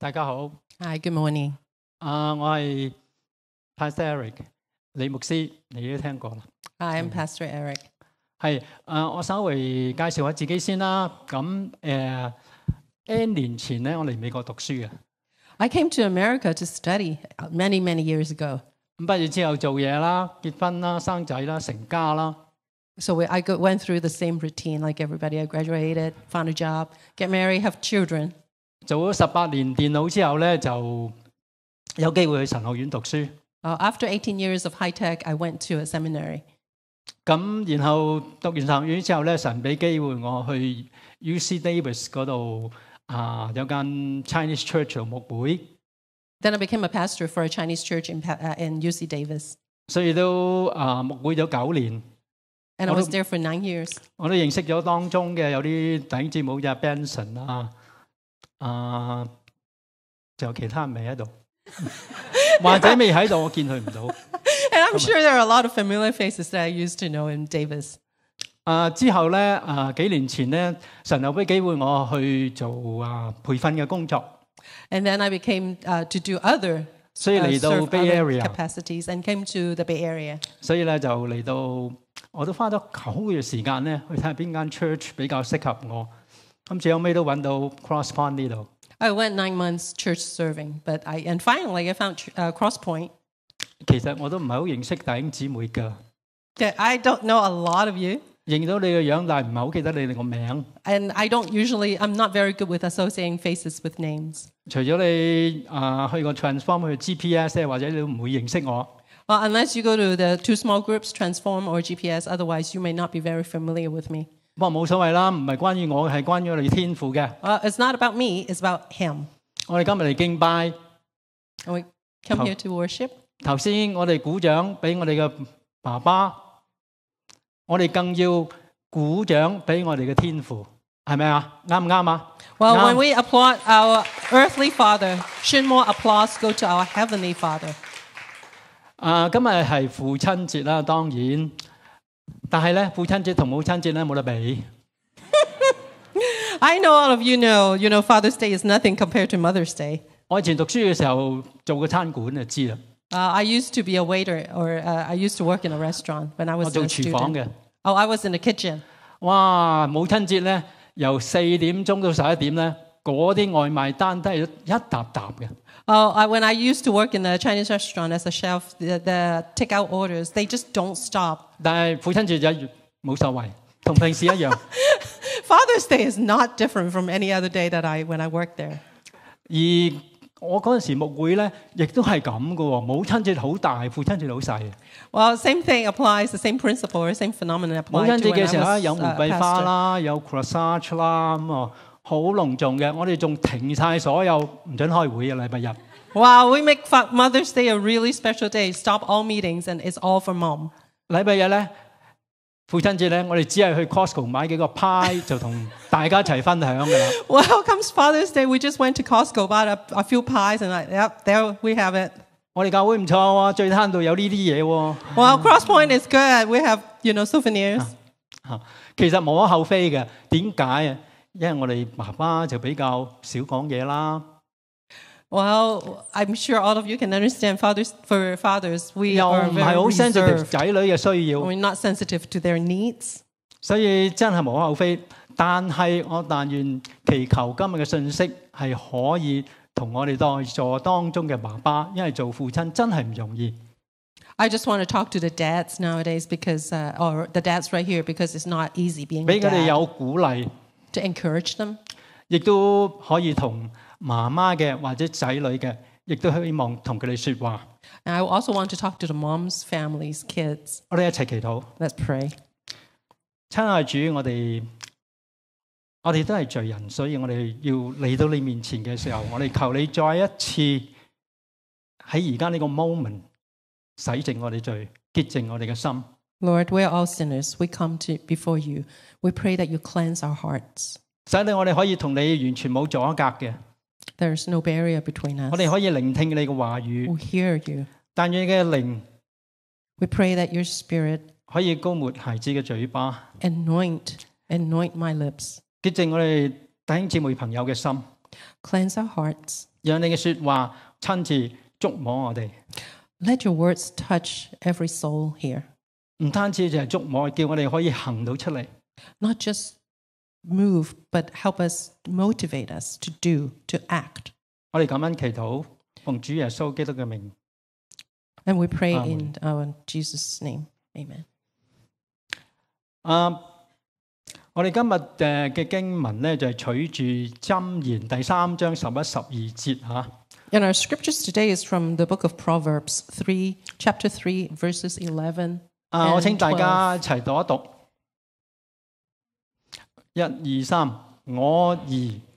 大家好。Hi, good morning。啊，我係 Pastor Eric 李牧師，你都聽過啦。Hi, I'm Pastor Eric。係啊，我稍微介紹下自己先啦。咁誒，N 年前咧，我嚟美國讀書嘅。I came to America to study many many years ago. 咁毕业之后做嘢啦，结婚啦，生仔啦，成家啦。So we, I went through the same routine like everybody. I graduated, found a job, get married, have children. 做咗十八年电脑之后咧，就有机会去神学院读书。After eighteen years of high tech, I went to a seminary. 咁然后读完神学院之后咧，神俾机会我去 U C Davis 嗰度啊，有间 Chinese Church 牧会。Then I became a pastor for a Chinese church in U C Davis. 所以都啊，牧会咗九年。And I was there for nine years. 我都认识咗当中嘅有啲顶尖人就就 Benson 啊。啊，就其他人未喺度，或者未喺度，我见佢唔到。And I'm sure there are a lot of familiar faces that I used to know in Davis。啊，之后咧，啊，几年前咧，神有俾机会我去做啊培训嘅工作。And then I became to do other。所以嚟到 Bay Area。capacities and came to the Bay Area。所以咧就嚟到，我都花咗九个月时间咧去睇下边间 church 比较适合我。咁最後尾都揾到 Cross Point 呢度。I went nine months church serving, but I and finally I found uh, Cross Point. I don't know a lot of you. 認到你個樣，但係唔係好記得你哋個名。And I don't usually, I'm not very good with associating faces with names. transform 去 GPS unless you go to the two small groups, transform or GPS, otherwise you may not be very familiar with me. 不过冇所謂啦，唔係關於我，係關於我哋天父嘅。啊，It's not about me, it's about him。我哋今日嚟敬拜，Come here to worship。頭先我哋鼓掌俾我哋嘅爸爸，我哋更要鼓掌俾我哋嘅天父，係咪啊？啱唔啱啊？Well, when we applaud our earthly father, should more applause go to our heavenly father？啊，今日係父親節啦，當然。但系咧，父亲节同母亲节咧冇得比。I know all of you know, you know Father's Day is nothing compared to Mother's Day。我以前读书嘅时候做个餐馆就知啦。I used to be a waiter, or I used to work in a restaurant when I was i student。我做厨房嘅。Oh, I was in the kitchen。哇！母亲节咧，由四点钟到十一点咧，嗰啲外卖单都系一沓沓嘅。Oh, I, when I used to work in the Chinese restaurant as a chef, the, the takeout orders they just don't stop. Father's Day is not different from any other day that I when I worked there. 而我嗰陣時牧會咧，亦都係咁嘅喎。母親節好大，父親節好細。Well, same thing applies, the same principle, the same phenomenon applies. Uh, 母親節嘅時候咧，有玫瑰花啦，有 croissant 啦，咁啊〜好隆重嘅，我哋仲停晒所有唔准開會嘅禮拜日。Wow，we make Mother's Day a really special day. Stop all meetings and it's all for mom. 禮拜日咧，父親節咧，我哋只係去 Costco 个幾個派就同大家一齊分享噶啦。Welcome Father's Day. We just went to Costco buy a few pies and like, yep, there we have it. 我哋教會唔錯喎，最悭到有呢啲嘢喎。Well, CrossPoint is good. We have you know souvenirs. 嚇，其實無可厚非嘅，點解啊？因為我哋爸爸就比較少講嘢啦。Well, I'm sure all of you can understand fathers for fathers. We are very. 又唔係好 Sensitive 仔女嘅需要。We're not sensitive to their needs. 所以真係無可厚非，但係我但願祈求今日嘅信息係可以同我哋在座當中嘅爸爸，因為做父親真係唔容易。I just want to talk to the dads nowadays because, or the dads right here, because it's not easy being. 俾佢哋有鼓勵。to encourage them，亦都可以同媽媽嘅或者仔女嘅，亦都希望同佢哋説話。And I also want to talk to the moms, families, kids. 我哋一齊祈禱。Let's pray. 親愛主，我哋我哋都係罪人，所以我哋要嚟到你面前嘅時候，我哋求你再一次喺而家呢個 moment 洗淨我哋罪，潔淨我哋嘅心。Lord, we're all sinners. We come to before you. We pray that you cleanse our hearts. 使到我哋可以同你完全冇阻隔嘅。There's no barrier between us. 我哋可以聆聽你嘅話 We 語，hear you. 但願你嘅靈 We pray that your spirit 可以高抹孩子嘅嘴巴，anoint, anoint my lips. 潔淨我哋弟兄姊妹朋友嘅心，Cleanse our hearts. 讓你嘅说話親自觸摸我哋。Let your words touch every soul here. Not just move, but help us motivate us to do, to act. 我哋感恩祈禱，奉主耶穌基督嘅名。And we pray in our Jesus' name. Amen. 啊，我哋今日誒嘅經文咧就係取住箴言第三章十一、十二節嚇。And our scriptures today is from the book of Proverbs 3, chapter 3, verses 11啊！我请大家一齐读一读，一二三，我二。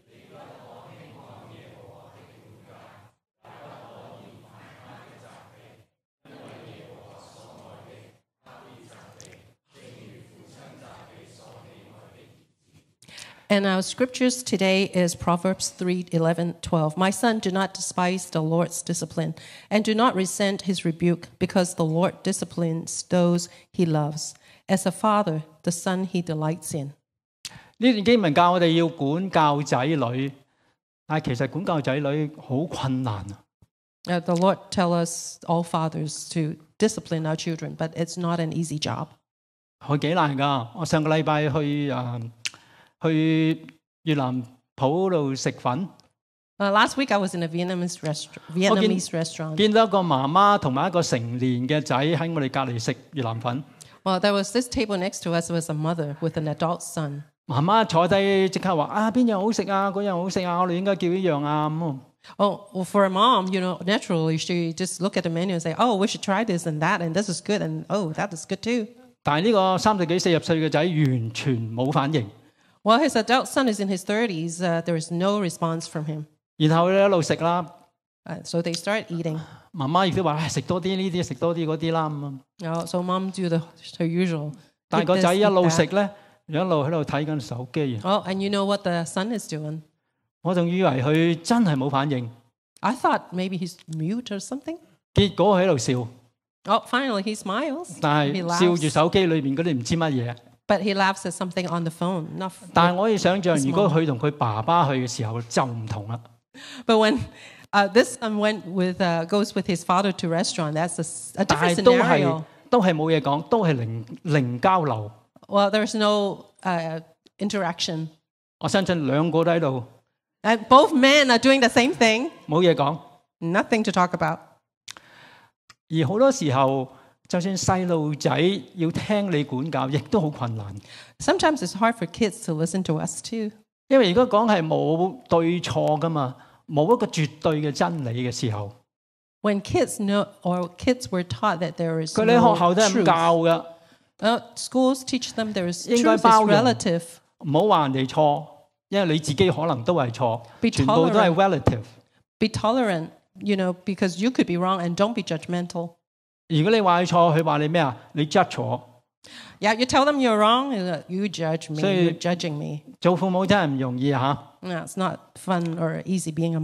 And our scriptures today is Proverbs 3 11, 12. My son, do not despise the Lord's discipline, and do not resent his rebuke, because the Lord disciplines those he loves. As a father, the son he delights in. 呢段經文教我哋要管教仔女，但係其實管教仔女好困難啊。Uh, the Lord tell us all fathers to discipline our children, but it's not an easy job. 去越南铺度食粉。Last week I was in a Vietnamese restaurant. Vietnamese restaurant。见到一个妈妈同埋一个成年嘅仔喺我哋隔篱食越南粉。Well, there was this table next to us was a mother with an adult son。妈妈坐低即刻话啊，边样好食啊，嗰样好食啊，我哋应该叫依样啊咁 Oh, for a mom, you know, naturally she just look at the menu and say, oh, we should try this and that, and this is good and oh, that is good too。但系呢个三十几、四十岁嘅仔完全冇反应。While his adult son is in his 30s, uh, there is no response from him. 然後咧一路食啦。Uh, so they start eating. Uh, ah, so mom do the her usual. 但係個仔一路食咧，一路喺度睇緊手機。Oh, and you know what the son is doing? I thought maybe he's mute or something. 結果佢喺度笑。Oh, finally he smiles. But he laughs at something on the phone. Not 但係我可以想象，如果佢同佢爸爸去嘅時候就唔同啦。But when uh, this son um, went with uh, goes with his father to restaurant, that's a different scenario. 都係冇嘢講，都係零零交流。Well, there's no uh, interaction. 我相信兩個都喺度 both men are doing the same thing. 冇嘢講。nothing to talk about. 而好多時候，就算細路仔要聽你管教，亦都好困難。Sometimes it's hard for kids to listen to us too. 因為如果講係冇對錯噶嘛，冇一個絕對嘅真理嘅時候。When kids know or kids were taught that there is 佢喺學校都係咁教噶。呃，schools teach them there is truth is relative. 唔好話人哋錯，因為你自己可能都係錯，全部都係 relative。Be tolerant, you know, because you could be wrong and don't be judgmental. 如果你話佢錯，佢話你咩啊？你 judge 我。Yeah, you tell them you're wrong. You judge me. You're judging me. 做父母真係唔容易嚇。Yeah, it's not fun or easy being a.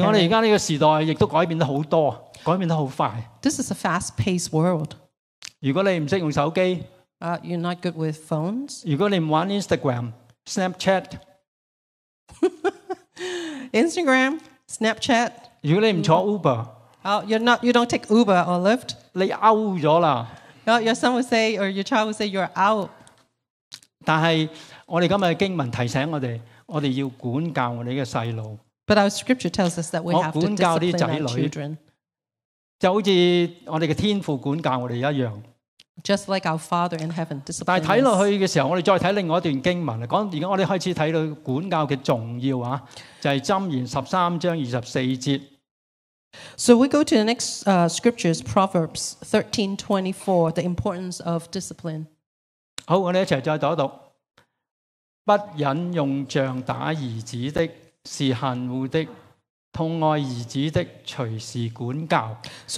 而我哋而家呢個時代亦都改變得好多，改變得好快。This is a fast-paced world. 如果你唔識用手機，uh, you're not good with phones. 如果你唔玩 Instagram、Snapchat、Instagram、Snapchat，如果你唔坐 Uber。好，r e n o t you don't t a k e Uber or lift？你 out 咗啦。Your son w o u l say or your child w i l l say you're out。但系我哋今日嘅经文提醒我哋，我哋要管教我哋嘅细路。But our scripture tells us that we have to discipline children。就好似我哋嘅天父管教我哋一样。Just like our Father in heaven disciplines。但系睇落去嘅时候，我哋再睇另外一段经文，讲而家我哋开始睇到管教嘅重要啊，就系箴言十三章二十四节。So we go to the next uh, scriptures, Proverbs 13:24, the importance of discipline. So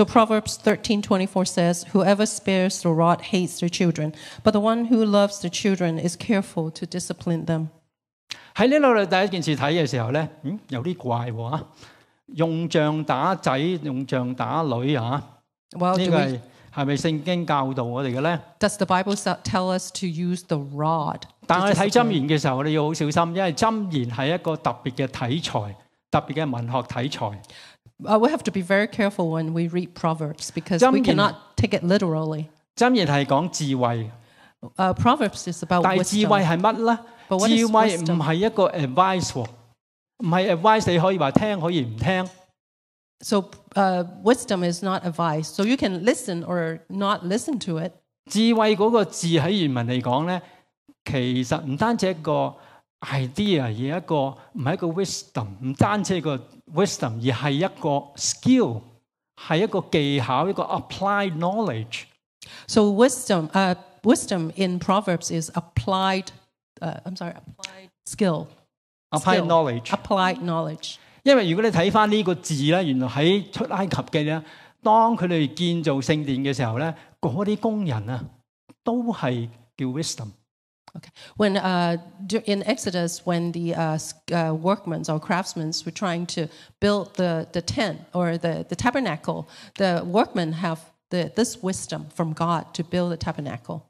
Proverbs 13:24 says, "Whoever spares the rod hates the children, but the one who loves the children is careful to discipline them." 喺呢度你第一件事睇嘅時候咧，嗯，有啲怪喎、啊、嚇。用仗打仔，用仗打女啊！呢个系系咪圣经教导我哋嘅咧？但系睇箴言嘅时候，我哋要好小心，因为箴言系一个特别嘅题材，特别嘅文学题材。箴言系讲智慧。但智慧系乜咧？智慧唔系一个 advice。唔係 advice，你可以話聽，可以唔聽。So, uh, wisdom is not advice. So you can listen or not listen to it. 智慧嗰個字喺原文嚟講咧，其實唔單止一個 idea，而一個唔係一個 wisdom，唔單止一個 wisdom，而係一個 skill，係一個技巧，一個 applied knowledge。So wisdom, uh, wisdom in Proverbs is applied. Uh, I'm sorry, applied skill applied knowledge。applied knowledge。因為如果你睇翻呢個字咧，原來喺出埃及嘅咧，當佢哋建造聖殿嘅時候咧，嗰啲工人啊，都係叫 wisdom。Okay. When uh, in Exodus, when the uh, uh, workmen or craftsmen were trying to build the, the tent or the, the tabernacle, the workmen have the, this wisdom from God to build the tabernacle.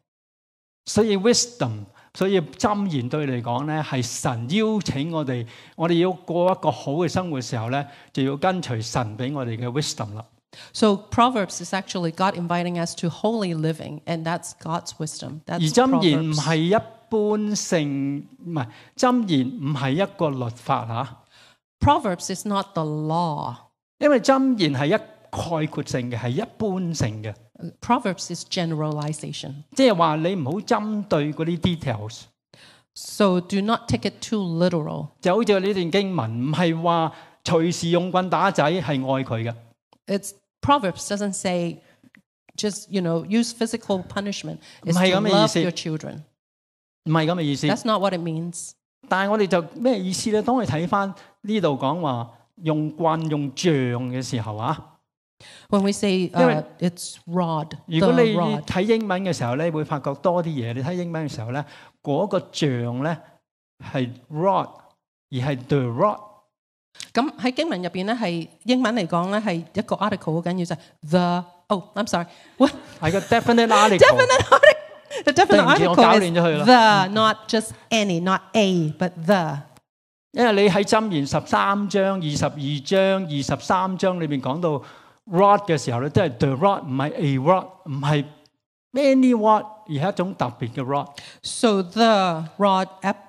所以 wisdom 所以箴言对嚟讲咧，系神邀请我哋，我哋要过一个好嘅生活时候咧，就要跟随神俾我哋嘅 Wisdom 啦。So Proverbs is actually God inviting us to holy living，and that's God's wisdom。而箴言唔系一般性，唔系箴言唔系一个律法吓。Proverbs is not the law，因为箴言系一概括性嘅，系一般性嘅。Proverbs is generalization. 即係話你唔好針對嗰啲 details。So do not take it too literal. It's Proverbs doesn't say just you know use physical punishment. It's to love your children. That's not what it means. 但系我哋就咩意思咧？当我睇翻呢度讲话用棍用杖嘅时候啊。When we say it's、rod，如果你睇英文嘅时候咧，会发觉多啲嘢。你睇英文嘅时候咧，嗰个像咧系 rod，而系 the rod。咁喺经文入边咧，系英文嚟讲咧，系一个 article 好紧要就系、the。Oh, i m sorry，我系个 definite article。definite article，定义我搞乱咗佢啦。The，not just any，not a，but the。因为你喺箴言十三章、二十二章、二十三章里边讲到。rod 嘅时候咧即系 the rod 唔系 a rod 唔系 many rod 而系一种特别嘅 rod so the rod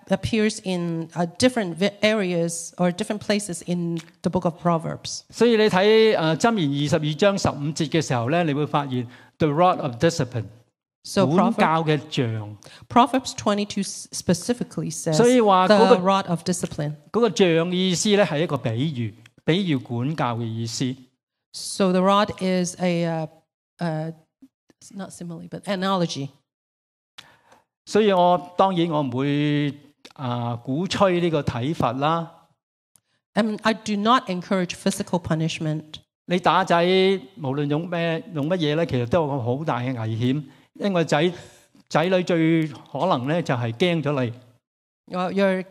appears in a different areas or different places in the book of proverbs 所以你睇诶针完二十二章十五节嘅时候咧你会发现 the rod of discipline so 教嘅像 proverbs 22 specifically say 所以话个 rod of discipline 个像意思咧系一个比喻比喻管教嘅意思 So the rod is a, uh, uh, not simile, but analogy. 所以我當然我唔會啊、呃、鼓吹呢個體罰啦。And I do not encourage physical punishment. your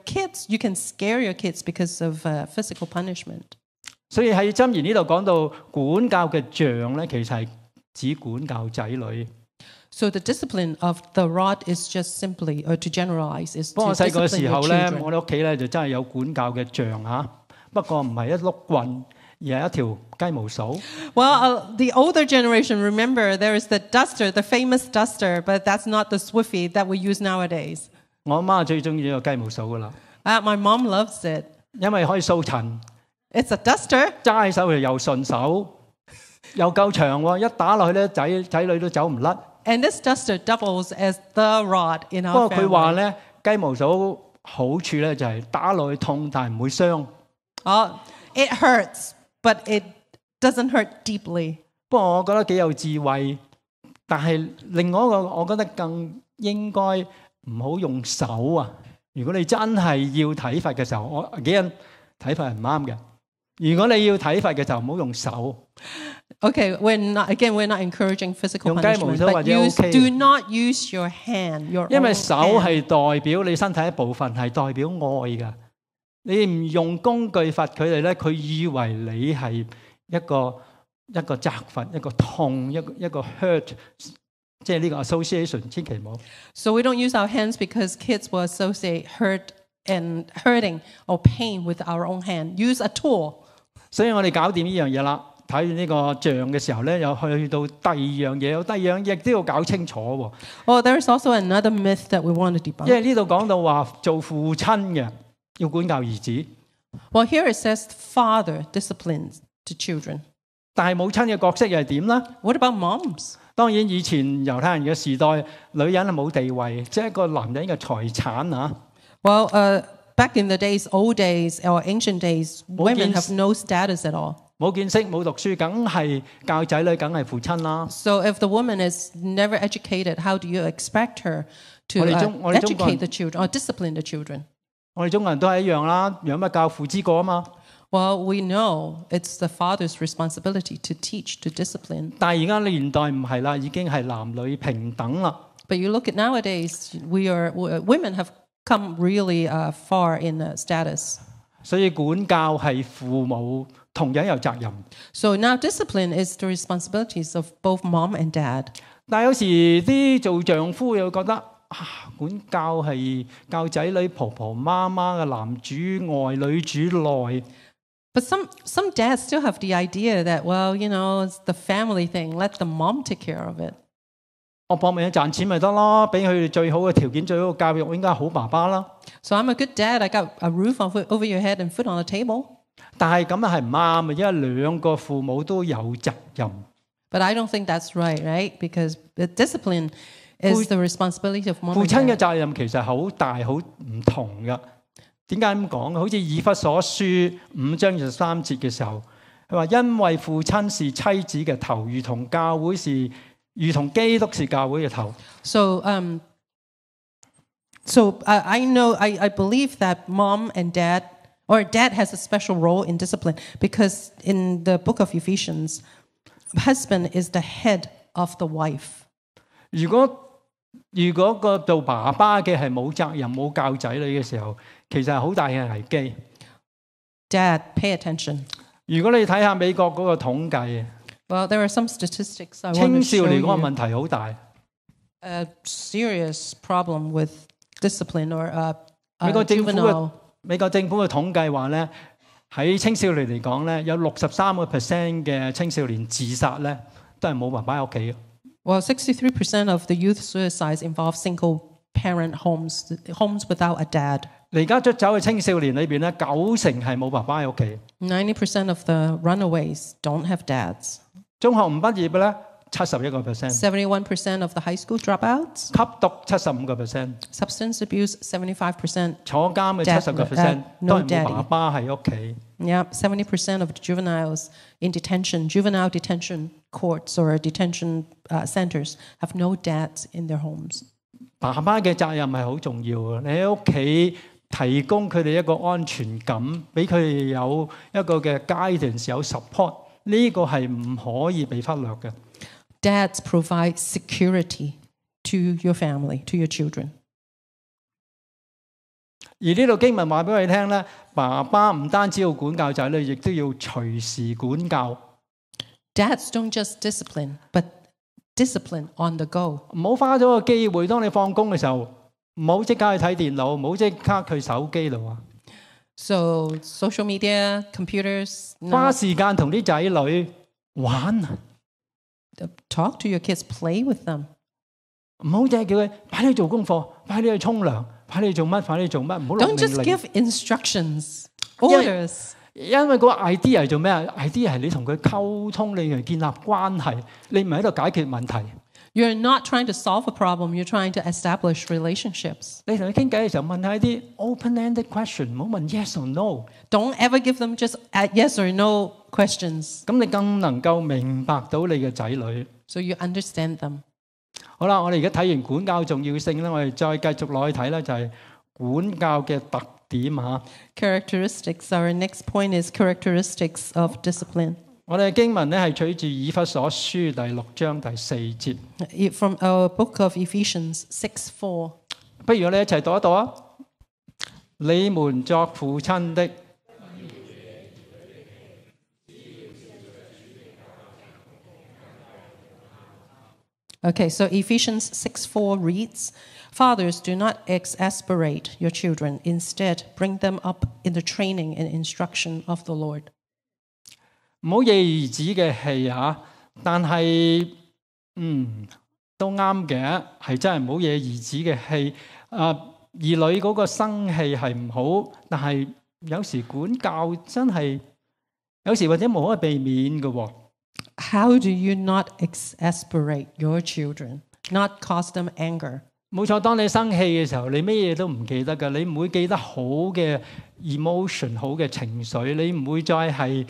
kids, you can scare your kids because of、uh, physical punishment. 所以喺箴言呢度讲到管教嘅杖咧，其实系指管教仔女。So discipline is just simply, of rod or the the to h generalize, e 以，我细个时候咧，我哋屋企咧就真系有管教嘅杖吓，不过唔系一碌棍，而系一条鸡毛掃。Well，the older generation remember there is the duster，the famous duster，but that's not the swiffy that we use nowadays。我妈最中意呢个鸡毛掃噶啦。At my mom loves it。因为可以扫尘。It's t s a d u e 揸起手又又順手，又夠長喎，一打落去咧仔仔女都走唔甩。And this duster doubles as the rod in our family. 不過佢話咧，雞毛手好處咧就係打落去痛，但唔會傷。哦 i t hurts but it doesn't hurt deeply。不過我覺得幾有智慧，但係另外一個我覺得更應該唔好用手啊。如果你真係要睇法嘅時候，我幾人睇法係唔啱嘅。如果你要体罚嘅就唔好用手。Okay，we're not again we're not encouraging physical punishment，但系 use do not use your hand，Your 因为手系代表你身体一部分，系代表爱噶。你唔用工具罚佢哋咧，佢以为你系一个一个责罚，一个痛，一个一个 hurt，即系呢个 association，千祈唔好。So we don't use our hands because kids will associate hurt and hurting or pain with our own hand. Use a tool. 所以我哋搞掂呢樣嘢啦，睇完呢個像嘅時候咧，又去到第二樣嘢，第二樣嘢都要搞清楚喎。哦，there is also another myth that we want to debunk。因為呢度講到話做父親嘅要管教兒子。Well, here it says father disciplines t o children。但係母親嘅角色又係點咧？What about moms？當然以前猶太人嘅時代，女人係冇地位，即係個男人嘅財產啊。Well, 呃。Back in the days, old days or ancient days, women have no status at all. 冇見識冇讀書，梗係教仔女，梗係父親啦。So if the woman is never educated, how do you expect her to uh, educate the children or discipline the children? 我哋中國人都係一樣啦，養乜教父之過啊嘛。Well, we know it's the father's responsibility to teach, to discipline. But you look at nowadays, we are women have come really uh, far in uh, status. so now discipline is the responsibilities of both mom and dad. 但有時啲做丈夫又覺得啊，管教係教仔女婆婆媽媽嘅男主外女主內。But some some dads still have the idea that well you know it's the family thing let the mom take care of it. 我搏命赚钱咪得咯，俾佢哋最好嘅条件、最好嘅教育，应该好爸爸啦。So I'm a good dad. I got a roof over your head and food on the table。但系咁啊系唔啱啊，因为两个父母都有责任。But I don't think that's right, right? Because discipline is the responsibility of mom。父亲嘅责任其实好大，好唔同噶。点解咁讲？好似以弗所书五章二十三节嘅时候，佢话因为父亲是妻子嘅头，如同教会是。如同基督是教会嘅头。So, um, so I know, I I believe that mom and dad, or dad has a special role in discipline, because in the book of Ephesians, husband is the head of the wife。如果如果个做爸爸嘅系冇责任冇教仔女嘅时候，其实系好大嘅危机。Dad, pay attention。如果你睇下美国嗰个统计。Well, there are some statistics I A serious problem with discipline or a, a 美國政府嘅美國政府嘅統計話咧，喺青少年嚟講咧，有六十三個 percent 嘅青少年自殺咧，都係冇爸爸喺屋企嘅。Well, 63% of the youth suicides involve single parent homes, homes without a dad. 而家出走嘅青少年里边咧，九成系冇爸爸喺屋企。Ninety percent of the runaways don't have dads。中学唔毕业嘅咧，七十一个 percent。Seventy one percent of the high school dropouts。吸毒七十五个 percent。Substance abuse, seventy five percent。坐监嘅七十个 percent 都係冇爸爸喺屋企。y e p seventy percent of juveniles in detention, juvenile detention courts or detention c e n t e r s have no dads in their homes。爸爸嘅责任系好重要嘅，你喺屋企。提供佢哋一個安全感，俾佢哋有一個嘅 guidance，有 support，呢個係唔可以被忽略嘅。Dads provide security to your family to your children。而呢度經文話俾我哋聽咧，爸爸唔單止要管教仔女，亦都要隨時管教。Dads don't just discipline, but discipline on the go。唔好花咗個機會，當你放工嘅時候。唔好即刻去睇电脑唔好即刻佢手机咯啊 so social media computers 花时间同啲仔女玩啊 talk to your kids play with them 唔好净系叫佢快啲做功课快啲去冲凉快啲做乜快啲做乜唔好 don't just give instructions orders 因为个 idea 系做咩啊 idea 系你同佢沟通你嚟建立关系你唔系喺度解决问题 You're not trying to solve a problem, you're trying to establish relationships. 你同佢傾偈嘅時候問下啲 open-ended question，唔好問 yes or no. do not ever give them just yes or no questions. So you understand them. them。好啦，我哋而家睇完管教重要性咧，我哋再繼續落去睇咧，就係、是、管教嘅特點嚇。Characteristics. Our next point is characteristics of discipline. 我哋嘅經文咧係取自以弗所書第六章第四節。From our book of Ephesians six four。不如我哋一齊讀一讀啊！你們作父親的，Okay, so Ephesians 6:4 reads, Fathers, do not exasperate your children. Instead, bring them up in the training and instruction of the Lord. 冇嘢儿子嘅气啊！但系，嗯，都啱嘅，系真系唔好惹儿子嘅气。啊，儿女嗰个生气系唔好，但系有时管教真系，有时或者无可避免嘅。How do you not exasperate your children? Not cause them anger？冇错，当你生气嘅时候，你咩嘢都唔记得噶，你唔会记得好嘅 emotion，好嘅情绪，你唔会再系。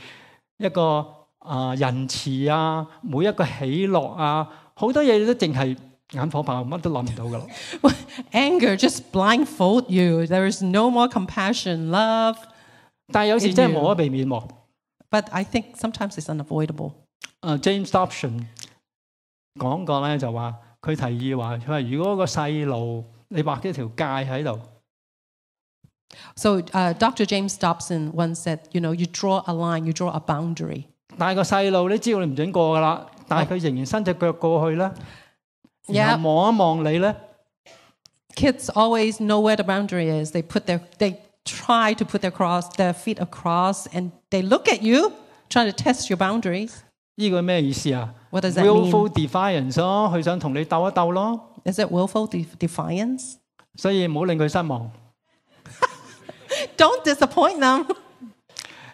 一个啊仁慈啊，每一个喜乐啊，好多嘢都净系眼火爆，乜都谂唔到噶咯。喂，anger just blindfold you. There is no more compassion, love. 但系有时真系无可避免喎。But I think sometimes it's unavoidable. 诶，James Dobson 讲过咧，就话佢提议话，佢话如果个细路你画咗条界喺度。So uh, Dr. James Dobson once said, you know, you draw a line, you draw a boundary. Kids always know where the boundary is. They put their they try to put their cross their feet across, and they look at you, trying to test your boundaries. What does that mean? Willful defiance Is it willful defiance? 所以唔好令佢失望。don't disappoint them。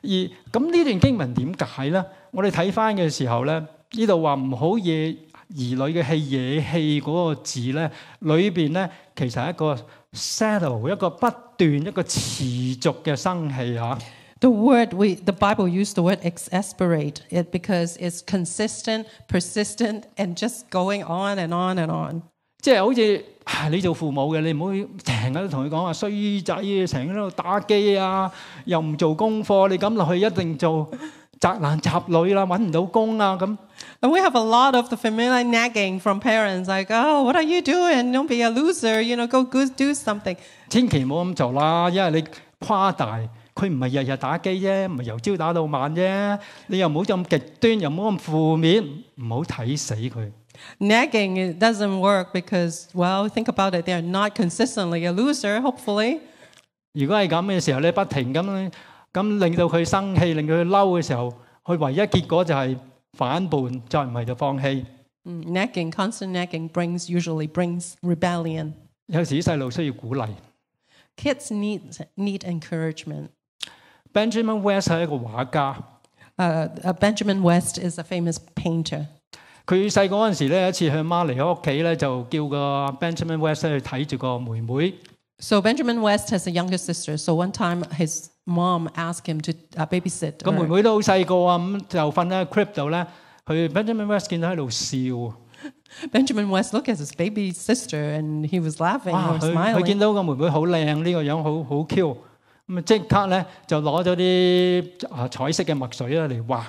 而咁呢段經文點解咧？我哋睇翻嘅時候咧，呢度話唔好惹兒女嘅氣，惹氣嗰個字咧，裏邊咧其實係一個 settle，一個不斷、一個持續嘅生氣嚇。The word we the Bible used the word exasperate it because it's consistent, persistent, and just going on and on and on. 即系好似你做父母嘅，你唔好成日都同佢講話衰仔，成日喺度打機啊，又唔做功課，你咁落去一定做宅男宅女啦，揾唔到工啊咁。And we have a lot of the family nagging from parents, like, oh, what are you doing? Don't be a loser. You know, go go do something. 千祈唔好咁做啦，因為你夸大佢唔係日日打機啫，唔係由朝打到晚啫。你又唔好咁極端，又唔好咁負面，唔好睇死佢。nagging it doesn't work because well think about it they're not consistently a loser hopefully 如果係咁嘅時候咧，不停咁咁令到佢生氣，令佢嬲嘅時候，佢唯一結果就係反叛，再唔係就放棄。嗯，nagging constant nagging brings usually brings rebellion。有時細路需要鼓勵。Kids need need encouragement. Benjamin West uh, Benjamin West is a famous painter. 佢細個嗰陣時咧，一次佢媽嚟咗屋企咧，就叫個 Benjamin West 去睇住個妹妹。So Benjamin West has a younger sister. So one time his mom asked him to babysit。個妹妹都好細個啊，咁就瞓喺 crib 度咧。佢 Benjamin West 見到喺度笑。Benjamin West look at his baby sister and he was laughing. 佢佢見到個妹妹好靚呢個樣，好好 cute。咁即刻咧就攞咗啲啊彩色嘅墨水咧嚟畫。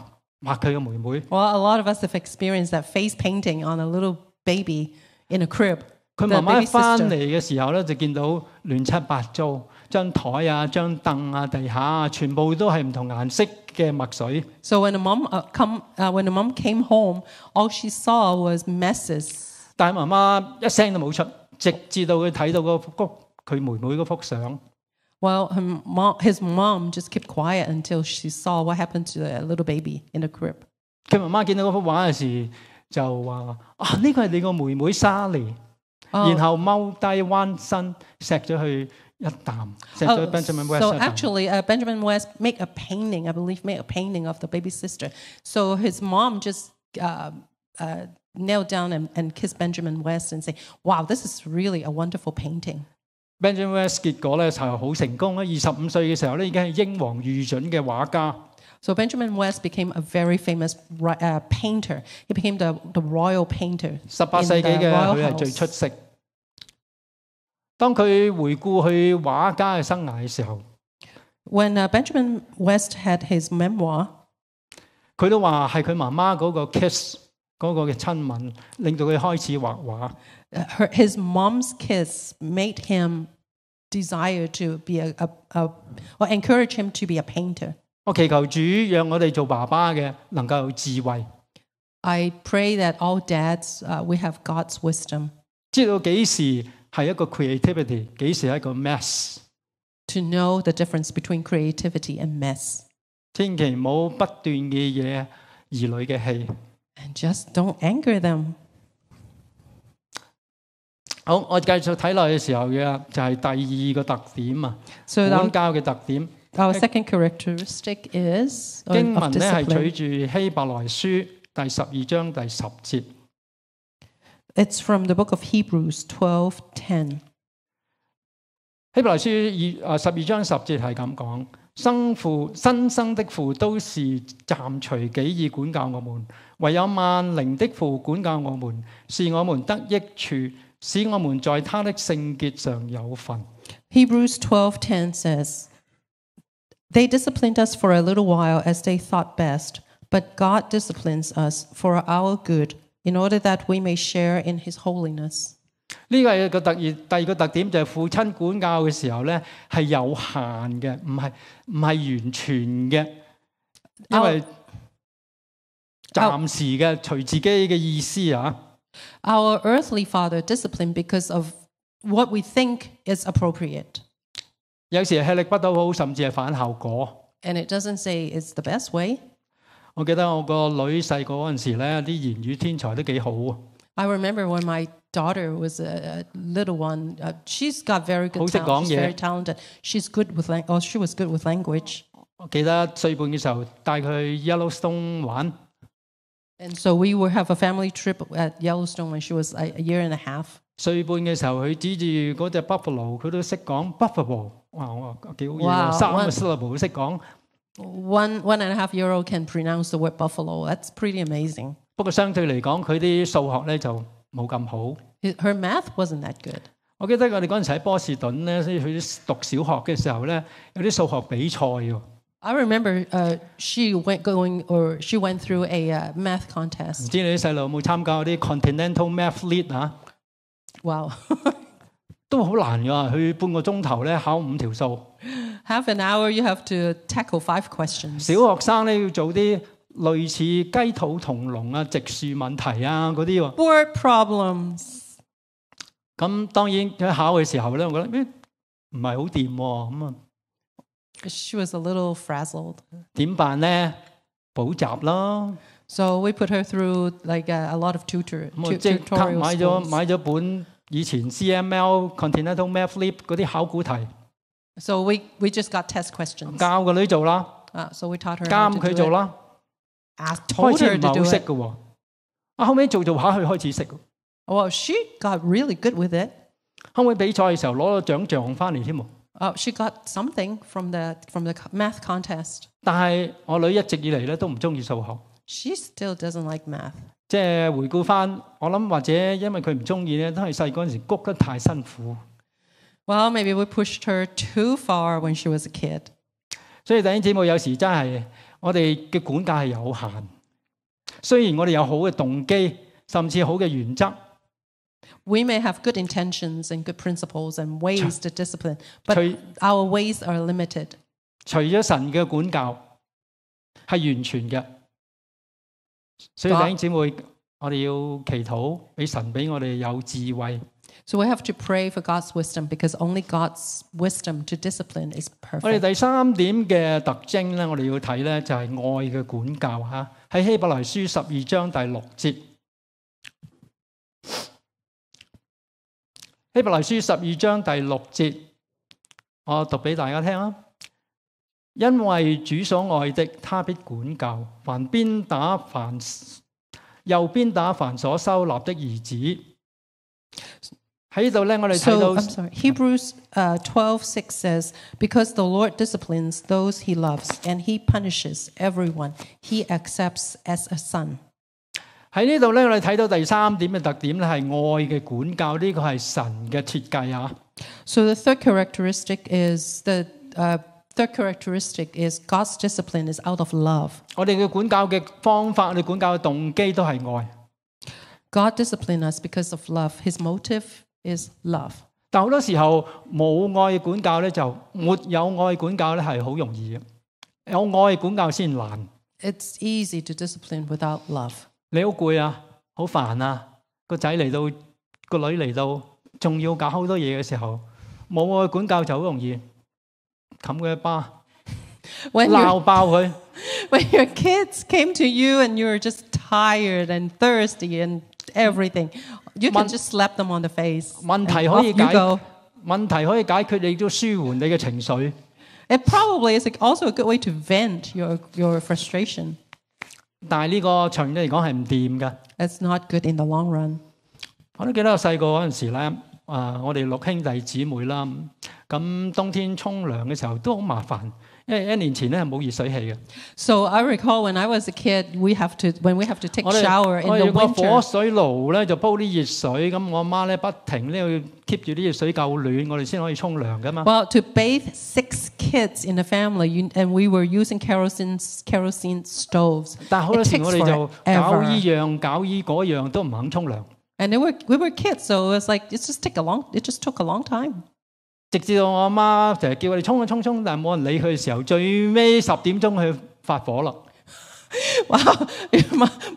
抹佢個妹妹。Well, a lot of us have experienced that face painting on a little baby in a crib. 佢媽媽翻嚟嘅时候咧，就见到乱七八糟，张台啊、张凳啊、地下啊，全部都系唔同颜色嘅墨水。So when the mom come, when the mom came home, all she saw was messes. 但系妈妈一声都冇出，直至到佢睇到个個佢妹妹嗰幅相。Well, mom, his mom just kept quiet until she saw what happened to the little baby in the crib。佢媽媽見到嗰幅畫嘅時就話：啊，呢個係你個妹妹莎莉。然後踎低彎身錫咗佢一啖，錫咗 uh, Benjamin West。So actually, Benjamin West make a painting, I believe, make a painting of the baby sister. So his mom just uh, uh, down and, and kissed Benjamin West and say, "Wow, this is really a wonderful painting." Benjamin West 結果咧就係好成功啦！二十五歲嘅時候咧已經係英皇御準嘅畫家。So Benjamin West became a very famous painter. He became the the royal painter. 十八世紀嘅佢係最出色。當佢回顧佢畫家嘅生涯嘅時候，When Benjamin West had his memoir，佢都話係佢媽媽嗰個 kiss。嗰個嘅親吻，令到佢開始畫畫。Her, his mom's kiss made him desire to be a, a, a or encourage him to be a painter. 我祈求主讓我哋做爸爸嘅能夠有智慧。I pray that all dads、uh, we have God's wisdom. 知道幾時係一個 creativity，幾時係一個 mess。To know the difference between creativity and mess. And just don't anger them. 好，我繼續睇落去嘅時候嘅就係、是、第二個特點啊，so、管教嘅特點。Our second characteristic is 經文咧係取住希伯來書第十二章第十節。It's from the book of Hebrews 12:10。希伯來書二啊十二章十節係咁講。生父新生的父都是暫隨己意管教我們，唯有萬靈的父管教我們，是我們得益處，使我們在他的聖潔上有份。Hebrews 12:10 says, "They disciplined us for a little while as they thought best, but God disciplines us for our good, in order that we may share in His holiness." 呢個係個特異，第二個特點就係父親管教嘅時候咧係有限嘅，唔係唔係完全嘅，因為暫時嘅隨自己嘅意思啊。Our earthly father discipline because of what we think is appropriate。有時係力不夠好，甚至係反效果。And it doesn't say is t the best way。我記得我個女細個嗰陣時咧，啲言語天才都幾好啊。I remember when my daughter was a, a little one. Uh, she's got very good talent. She's very talented. She's good with lang- oh, she was good with language. 我記得歲半嘅時候帶佢去 Yellowstone 玩，And so we would have a family trip at Yellowstone when she was a, year and a half. 歲半嘅時候佢指住嗰只 buffalo，佢都識講 buffalo。哇！我話幾好嘢哇喎，三個 syllable 都識講。One one and a half year old can pronounce the word buffalo. That's pretty amazing. 不過相對嚟講，佢啲數學咧就冇咁好 her math wasn't that good 我记得我哋阵时喺波士顿咧所以去读小学嘅时候咧有啲数学比赛喎。i remember 诶 she went going or she went through a math contest 唔知你啲细路有冇参加嗰啲 continental math lead 啊哇都好难噶佢半个钟头咧考五条数 half an hour you have to tackle five questions 小学生咧要做啲类似鸡兔同笼啊、植树问题啊嗰啲喎。Word problems。咁当然喺考嘅时候咧，我觉得唔系好掂咁啊。She was a little frazzled。点办咧？补习啦。So we put her through like a lot of tutors, 即刻買咗买咗本以前 CML Continental Math l i b 嗰啲考古题。So we we just got test questions。教个女做啦。啊，So we taught her。监佢做啦。开始唔识嘅，啊后屘做做下佢开始识。Well, she got really good with it。后屘比赛嘅时候攞咗奖状翻嚟添喎。Oh, she got something from the from the math contest。但系我女一直以嚟咧都唔中意数学。She still doesn't like math。即系回顾翻，我谂或者因为佢唔中意咧，都系细嗰阵时谷得太辛苦。Well, maybe we pushed her too far when she was a kid。所以第一次妹有时真系。我哋嘅管教系有限，虽然我哋有好嘅动机，甚至好嘅原则。We may have good intentions and good principles and ways to discipline, but our ways are limited。除咗神嘅管教系完全嘅，所以弟兄姊妹，我哋要祈祷俾神俾我哋有智慧。so we have to pray for god's wisdom because only god's wisdom to discipline is perfect 我哋第三点嘅特征咧我哋要睇咧就系爱嘅管教吓喺希伯来书十二章第六节希伯来书十二章第六节我读俾大家听啊因为主所爱的他必管教凡鞭打凡右边打凡所收纳的儿子 So i I'm sorry. Hebrews uh, 12 6 says, Because the Lord disciplines those he loves, and he punishes everyone he accepts as a son. 喺呢度咧，我哋睇到第三點嘅特點咧係愛嘅管教，呢、個係神嘅設計啊！So the third characteristic is the uh, third characteristic is God's discipline is out of love. 我哋嘅管教嘅方法，我哋管教嘅動機都係愛。God disciplines us because of love. His motive is It's easy to discipline without love。你好攰啊，好煩啊，個仔嚟到，個女嚟到，仲要搞好多嘢嘅時候，冇愛管教就好容易冚佢一巴。鬧爆佢。When your kids came to you and you were just tired and thirsty and everything，you just slap them on the face。問題可以解，問題可以解決，你都舒緩你嘅情緒。It probably is also a good way to vent your your frustration。但係呢個長遠嚟講係唔掂㗎。It's not good in the long run。我都記得我細個嗰陣時咧，啊，我哋六兄弟姊妹啦，咁冬天沖涼嘅時候都好麻煩。So I recall when I was a kid, we have to when we have to take 我哋 shower in the winter. 火水爐咧就煲啲熱水，咁我媽咧不停咧要 keep 住啲熱水夠暖，我哋先可以沖涼噶嘛。Well, to bathe six kids in a family, you, and we were using kerosene kerosene stoves. 但係好多 It 時 takes 我哋就搞依 forever. 樣搞依嗰樣都唔肯沖涼。And they were, we were kids, so it was like it just take a long. It just took a long time. 直至到我阿妈成日叫我哋冲啊冲冲，但系冇人理佢嘅时候，最尾十点钟佢发火咯。妈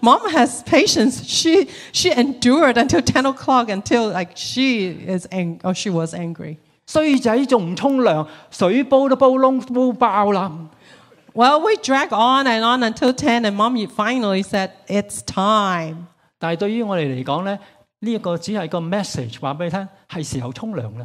，mom has patience. She she endured until ten o'clock until like she is ang, oh she was angry. 衰仔仲唔冲凉，水煲都煲窿煲爆啦。Well we d r a g on and on until ten and mom finally said it's time. 但系对于我哋嚟讲咧，呢一个只系个 message，话俾你听系时候冲凉啦。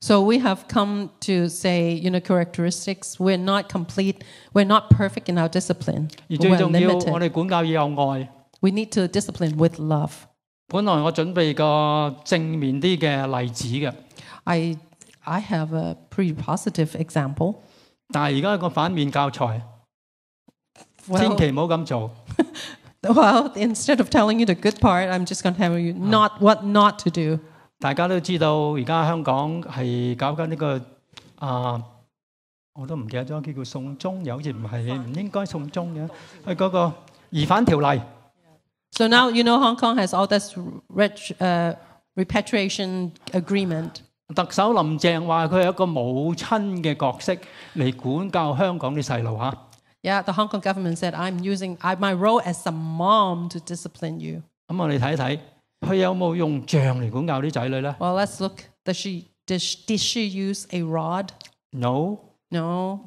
So we have come to say, you know, characteristics. We're not complete. We're not perfect in our discipline. We're limited. need to discipline with love. I have a pretty positive example. 但係而家個反面教材，千 well, instead of telling you the good part, I'm just going to tell you not what not to do. 大家都知道，而家香港係搞緊呢個啊，我都唔記得咗，叫做送終，又好似唔係唔應該送終嘅。係嗰個疑犯條例。So now you know Hong Kong has all this rich 呃 repatriation agreement。特首林鄭話：佢係一個母親嘅角色嚟管教香港啲細路嚇。Yeah, the Hong Kong government said I'm using I, my role as a mom to discipline you。咁我哋睇一睇。佢有冇用杖嚟管教啲仔女咧？Well, let's look. Does she does did she use a rod? No. No.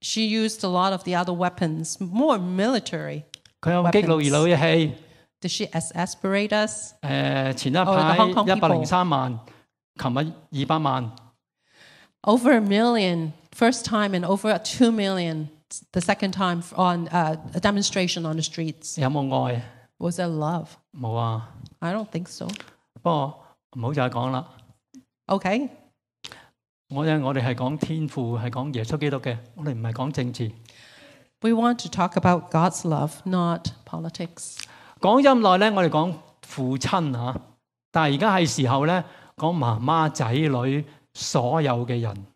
she used a lot of the other weapons, more military. Did she exasperate us? Over a million, first time and over two million the second time on uh, a demonstration on the streets. Was there love? I do don't think so. 不過唔好再講啦。Okay。我咧，我哋係講天父，係講耶穌基督嘅，我哋唔係講政治。We want to talk about God's love, not politics. 講咗咁耐咧，我哋講父親嚇，但係而家係時候咧講媽媽、仔女所有嘅人。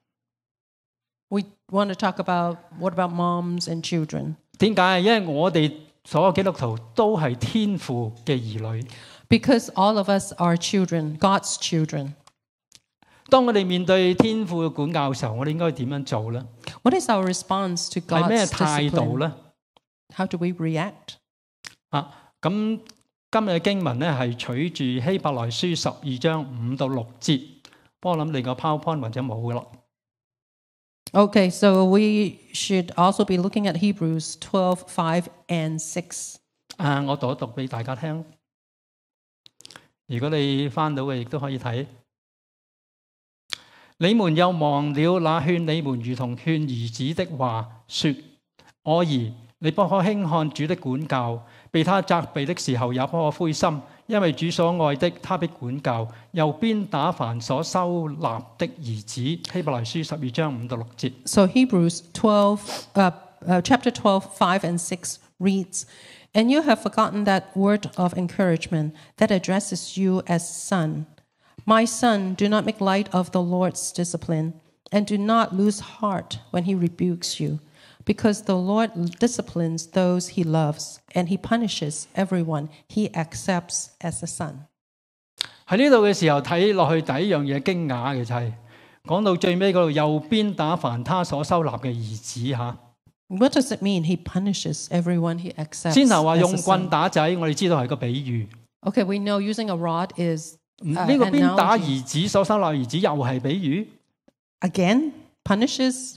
We want what talk about about to moms and children？点解？因为我哋所有基督徒都系天父嘅儿女。Because all of us are children, God's children. 当我哋面对天父嘅管教嘅时候，我哋应该点样做咧？What is our response to God's discipline？系咩态度咧？How do we react？啊，咁今日嘅经文咧系取住希伯来书十二章五到六节。帮我谂你个 powerpoint 或者冇噶啦。Okay, so we should also be looking at Hebrews twelve, five, and six. 啊，我读一读俾大家听。如果你翻到嘅，亦都可以睇。你们又忘了那劝你们如同劝儿子的话，说：我儿，你不可轻看主的管教，被他责备的时候，也不可灰心。因為主所愛的，他必管教，右邊打凡所收納的兒子。希伯來書十二章五到六節。So Hebrews twelve, uh, uh, chapter twelve, five and six reads. And you have forgotten that word of encouragement that addresses you as son. My son, do not make light of the Lord's discipline, and do not lose heart when he rebukes you because the Lord disciplines those he loves and he punishes everyone he accepts as a son. 喺呢度嘅時候睇落去，第一樣嘢驚訝嘅就係、是、講到最尾嗰度，右邊打凡他所收納嘅兒子嚇。What does it mean? He punishes everyone he accepts. 先頭話用棍打仔，我哋知道係個比喻。Okay, we know using a rod is 呢、uh, punishes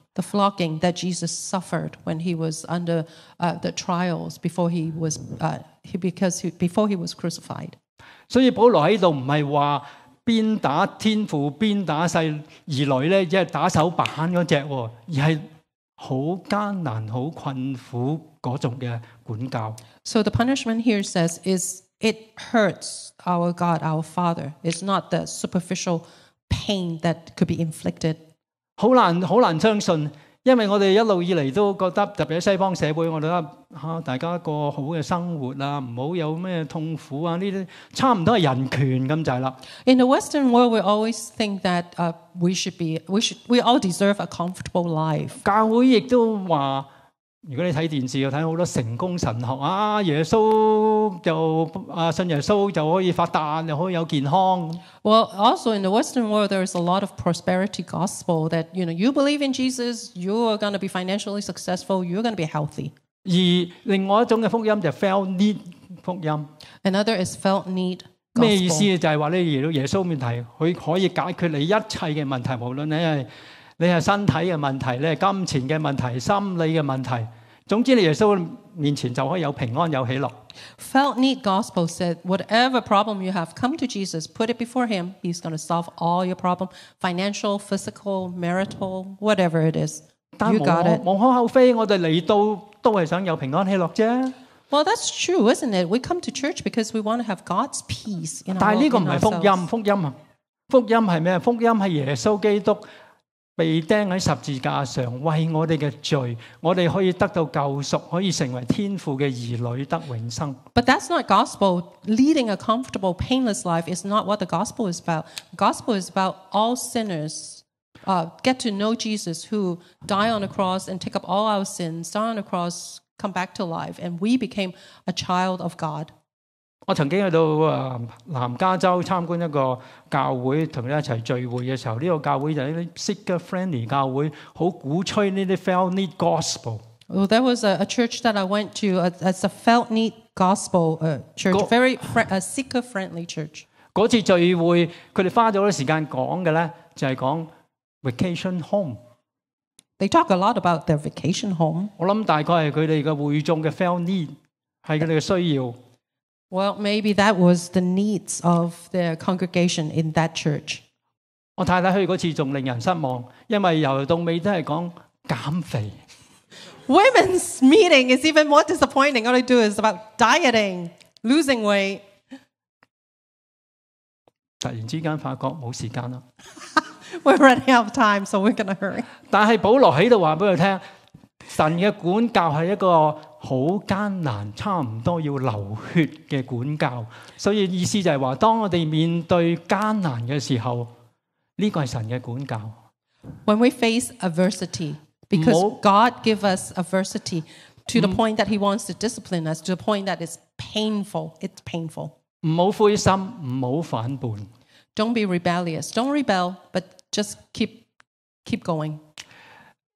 the flogging that Jesus suffered when he was under uh, the trials before he was uh, because he, before he was crucified. 所以保羅喺度唔係話邊打天父邊打細兒女咧，即係打手板嗰只喎，而係好艱難、好困苦嗰種嘅管教。So the punishment here says is it hurts our God, our Father. It's not the superficial pain that could be inflicted 好難好难相信，因為我哋一路以嚟都覺得，特別喺西方社會，我哋覺得嚇大家過好嘅生活啊，唔好有咩痛苦啊，呢啲差唔多係人權咁就係啦。In the Western world, we always think that, ah, we should be, we should, we all deserve a comfortable life。教會亦都話。如果你睇电视又睇好多成功神学啊，耶稣就啊信耶稣就可以发达，又可以有健康。Well, also in the Western world there is a lot of prosperity gospel that you know you believe in Jesus, you are going to be financially successful, you are going to be healthy。而另外一种嘅福音就 felt need 福音。Another is felt need 咩意思啊？就系话咧，耶稣面提佢可以解决你一切嘅问题，无论你系。你係身體嘅問題係金錢嘅問題，心理嘅問題，總之你耶穌面前就可以有平安有喜樂。Felt need gospel said whatever problem you have come to Jesus put it before him he's going to solve all your problem financial physical marital whatever it is you got it。但無可厚非，我哋嚟到都係想有平安喜樂啫。Well that's true isn't it we come to church because we want to have God's peace o u 但係呢個唔係福音，福音啊，福音係咩？福音係耶穌基督。But that's not gospel. Leading a comfortable, painless life is not what the gospel is about. Gospel is about all sinners uh, get to know Jesus, who died on a cross and took up all our sins, died on a cross, come back to life, and we became a child of God. 我曾经去到啊南加州参观一个教会，同佢一齐聚会嘅时候，呢个教会就呢啲 seeker-friendly 教会，好鼓吹呢啲 felt need gospel。哦，there was a church that I went to. a s a felt need gospel church, very a seeker-friendly church。嗰次聚会，佢哋花咗好多时间讲嘅咧，就系讲 vacation home。They talk a lot about their vacation home。我谂大概系佢哋嘅会众嘅 felt need 系佢哋嘅需要。Well, maybe that was the needs of the congregation in that church. Women's meeting is even more disappointing. All they do is about dieting, losing weight. 突然之間，發覺冇時間啦。are running out of time, so we're gonna hurry. 但係保羅喺度話俾佢聽。神嘅管教係一個好艱難，差唔多要流血嘅管教。所以意思就係話，當我哋面對艱難嘅時候，呢個係神嘅管教。When we face adversity, because God give us adversity to the point that He wants to discipline us to the point that it's painful. It's painful. do not be rebellious. Don't rebel, but just keep keep going.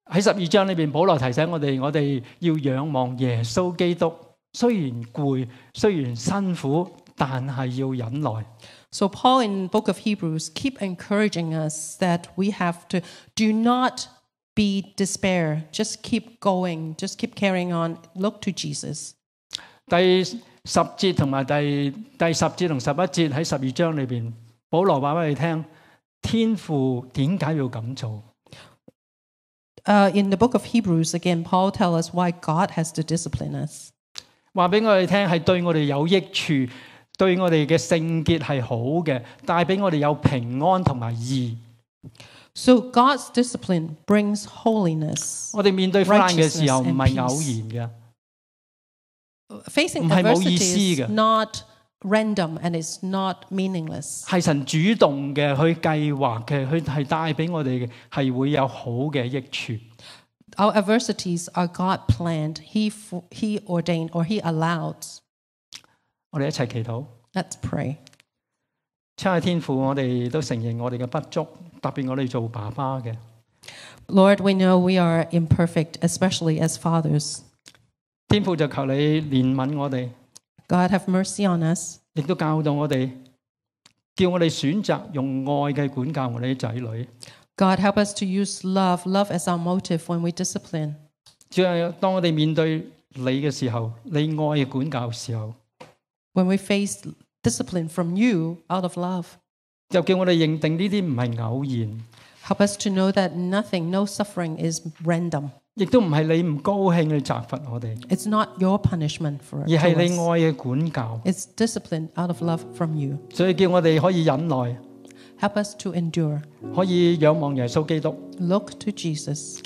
喺十二章里边，保罗提醒我哋，我哋要仰望耶稣基督。虽然攰，虽然辛苦，但系要忍耐。So Paul in Book of Hebrews keep encouraging us that we have to do not be despair, just keep going, just keep carrying on. Look to Jesus. 第十节同埋第第十节同十一节喺十二章里边，保罗话俾你听，天父点解要咁做？uh, in the book of Hebrews again, Paul tells us why God has to discipline us. So God's discipline brings holiness. 我哋面對苦難嘅時候唔係偶然嘅，Facing 唔係冇意思 adversity 嘅 is。not random and it's not Our adversities are God planned. He he ordained or he allowed. let us pray. Lord, we know we are imperfect, especially as fathers. 天父就求你怜悯我哋。God have mercy on us，亦都教導我哋，叫我哋選擇用愛嘅管教我哋啲仔女。God help us to use love, love as our motive when we discipline。只係當我哋面對你嘅時候，你愛嘅管教嘅時候，When we face discipline from you out of love，就叫我哋認定呢啲唔係偶然。Help us to know that nothing, no suffering is random。亦都唔系你唔高兴去责罚我哋，而系你爱嘅管教。所以叫我哋可以忍耐，可以仰望耶稣基督。